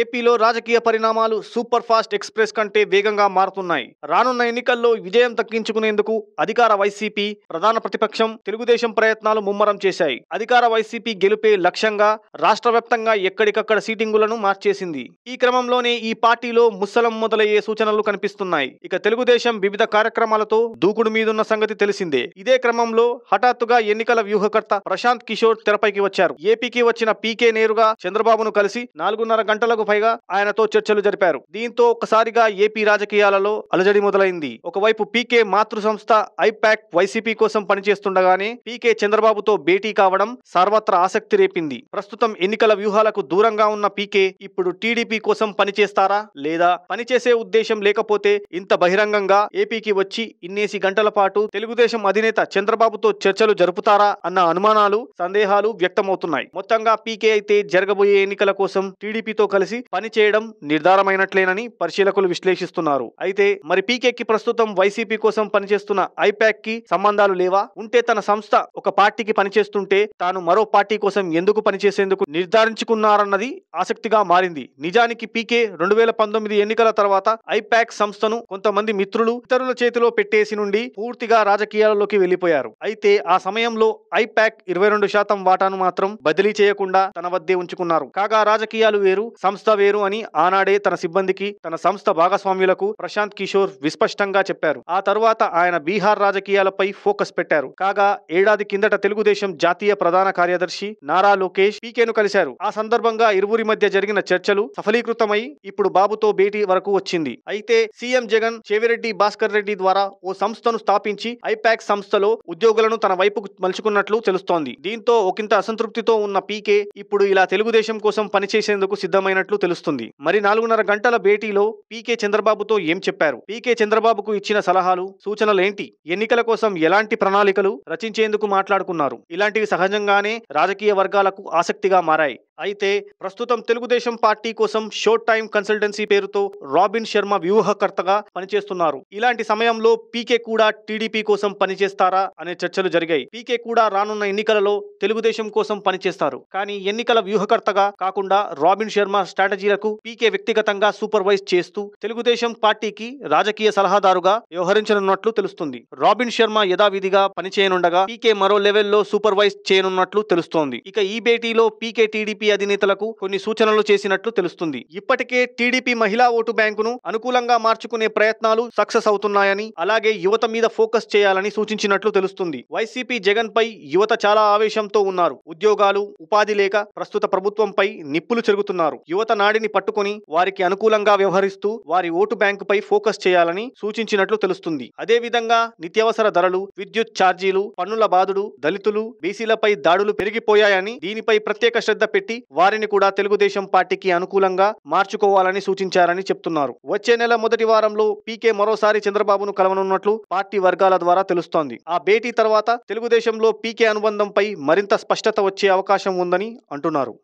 ఏపీలో రాజకీయ పరిణామాలు సూపర్ ఫాస్ట్ ఎక్స్ప్రెస్ కంటే వేగంగా మారుతున్నాయి రానున్న ఎన్నికల్లో విజయం తగ్గించుకునేందుకు అధికార వైసీపీ ప్రధాన ప్రతిపక్షం తెలుగుదేశం ప్రయత్నాలు ముమ్మరం చేశాయి అధికార వైసీపీ గెలుపే లక్ష్యంగా రాష్ట్ర వ్యాప్తంగా ఎక్కడికక్కడ సీటింగులను మార్చేసింది ఈ క్రమంలోనే ఈ పార్టీలో ముస్సలం మొదలయ్యే సూచనలు కనిపిస్తున్నాయి ఇక తెలుగుదేశం వివిధ కార్యక్రమాలతో దూకుడు మీదున్న సంగతి తెలిసిందే ఇదే క్రమంలో హఠాత్తుగా ఎన్నికల వ్యూహకర్త ప్రశాంత్ కిషోర్ తెరపైకి వచ్చారు ఏపీకి వచ్చిన పీకే నేరుగా చంద్రబాబును కలిసి నాలుగున్నర గంటలకు గంటలకు పైగా ఆయనతో చర్చలు జరిపారు దీంతో ఒక్కసారిగా ఏపీ రాజకీయాలలో అలజడి మొదలైంది ఒకవైపు పీకే మాతృ సంస్థ ఐపాక్ వైసీపీ కోసం పనిచేస్తుండగానే పీకే చంద్రబాబుతో భేటీ కావడం సర్వత్రా ఆసక్తి రేపింది ప్రస్తుతం ఎన్నికల వ్యూహాలకు దూరంగా ఉన్న పీకే ఇప్పుడు టీడీపీ కోసం పనిచేస్తారా లేదా పనిచేసే ఉద్దేశం లేకపోతే ఇంత బహిరంగంగా ఏపీకి వచ్చి ఇన్నేసి గంటల పాటు తెలుగుదేశం అధినేత చంద్రబాబుతో చర్చలు జరుపుతారా అన్న అనుమానాలు సందేహాలు వ్యక్తమవుతున్నాయి మొత్తంగా పీకే అయితే జరగబోయే ఎన్నికల కోసం టీడీపీతో కలిసి కలిసి పని చేయడం నిర్ధారమైనట్లేనని పరిశీలకులు విశ్లేషిస్తున్నారు అయితే మరి పీకే కి ప్రస్తుతం వైసీపీ కోసం పనిచేస్తున్న ఐపాక్ కి సంబంధాలు లేవా ఉంటే తన సంస్థ ఒక పార్టీకి పనిచేస్తుంటే తాను మరో పార్టీ కోసం ఎందుకు పనిచేసేందుకు నిర్ధారించుకున్నారన్నది ఆసక్తిగా మారింది నిజానికి పీకే రెండు వేల పంతొమ్మిది ఎన్నికల తర్వాత ఐపాక్ సంస్థను కొంతమంది మిత్రులు ఇతరుల చేతిలో పెట్టేసి నుండి పూర్తిగా రాజకీయాలలోకి వెళ్లిపోయారు అయితే ఆ సమయంలో ఐపాక్ ఇరవై రెండు శాతం వాటాను మాత్రం బదిలీ చేయకుండా తన వద్దే ఉంచుకున్నారు కాగా రాజకీయాలు వేరు సంస్థ సంస్థ వేరు అని ఆనాడే తన సిబ్బందికి తన సంస్థ భాగస్వామ్యులకు ప్రశాంత్ కిషోర్ విస్పష్టంగా చెప్పారు ఆ తరువాత ఆయన బీహార్ రాజకీయాలపై ఫోకస్ పెట్టారు కాగా ఏడాది కిందట తెలుగుదేశం జాతీయ ప్రధాన కార్యదర్శి నారా లోకేష్ పీకేను కలిశారు ఆ సందర్భంగా ఇరువురి మధ్య జరిగిన చర్చలు సఫలీకృతమై ఇప్పుడు బాబుతో భేటీ వరకు వచ్చింది అయితే సీఎం జగన్ చెవిరెడ్డి భాస్కర్ రెడ్డి ద్వారా ఓ సంస్థను స్థాపించి ఐపాక్ సంస్థలో ఉద్యోగులను తన వైపుకు మలుచుకున్నట్లు తెలుస్తోంది దీంతో ఒకంత అసంతృప్తితో ఉన్న పీకే ఇప్పుడు ఇలా తెలుగుదేశం కోసం పనిచేసేందుకు సిద్ధమైన చేసినట్లు తెలుస్తుంది మరి నాలుగున్నర గంటల భేటీలో పీకే చంద్రబాబుతో ఏం చెప్పారు పీకే చంద్రబాబుకు ఇచ్చిన సలహాలు సూచనలేంటి ఎన్నికల కోసం ఎలాంటి ప్రణాళికలు రచించేందుకు మాట్లాడుకున్నారు ఇలాంటివి సహజంగానే రాజకీయ వర్గాలకు ఆసక్తిగా మారాయి అయితే ప్రస్తుతం తెలుగుదేశం పార్టీ కోసం షోర్ట్ టైం కన్సల్టెన్సీ పేరుతో రాబిన్ శర్మ వ్యూహకర్తగా పనిచేస్తున్నారు ఇలాంటి సమయంలో పీకే కూడా టీడీపీ కోసం పనిచేస్తారా అనే చర్చలు జరిగాయి పీకే కూడా రానున్న ఎన్నికలలో తెలుగుదేశం కోసం పనిచేస్తారు కానీ ఎన్నికల వ్యూహకర్తగా కాకుండా రాబిన్ శర్మ స్ట్రాటజీలకు పీకే వ్యక్తిగతంగా సూపర్వైజ్ చేస్తూ తెలుగుదేశం పార్టీకి రాజకీయ సలహాదారుగా వ్యవహరించనున్నట్లు తెలుస్తుంది రాబిన్ శర్మ యథావిధిగా పనిచేయనుండగా పీకే మరో లెవెల్లో సూపర్వైజ్ చేయనున్నట్లు తెలుస్తోంది ఇక ఈ భేటీలో పీకే టీడీపీ అధినేతలకు కొన్ని సూచనలు చేసినట్లు తెలుస్తుంది ఇప్పటికే టీడీపీ మహిళా ఓటు బ్యాంకును అనుకూలంగా మార్చుకునే ప్రయత్నాలు సక్సెస్ అవుతున్నాయని అలాగే యువత మీద ఫోకస్ చేయాలని సూచించినట్లు తెలుస్తుంది వైసీపీ జగన్ పై యువత చాలా ఆవేశంతో ఉన్నారు ఉద్యోగాలు ఉపాధి లేక ప్రస్తుత ప్రభుత్వంపై నిప్పులు చెరుగుతున్నారు యువత నాడిని పట్టుకొని వారికి అనుకూలంగా వ్యవహరిస్తూ వారి ఓటు బ్యాంకుపై ఫోకస్ చేయాలని సూచించినట్లు తెలుస్తుంది అదేవిధంగా నిత్యావసర ధరలు విద్యుత్ ఛార్జీలు పన్నుల బాధుడు దళితులు బీసీలపై దాడులు పెరిగిపోయాయని దీనిపై ప్రత్యేక శ్రద్ధ పెట్టి పెట్టి వారిని కూడా తెలుగుదేశం పార్టీకి అనుకూలంగా మార్చుకోవాలని సూచించారని చెప్తున్నారు వచ్చే నెల మొదటి వారంలో పీకే మరోసారి చంద్రబాబును కలవనున్నట్లు పార్టీ వర్గాల ద్వారా తెలుస్తోంది ఆ భేటీ తర్వాత తెలుగుదేశంలో పీకే అనుబంధంపై మరింత స్పష్టత వచ్చే అవకాశం ఉందని అంటున్నారు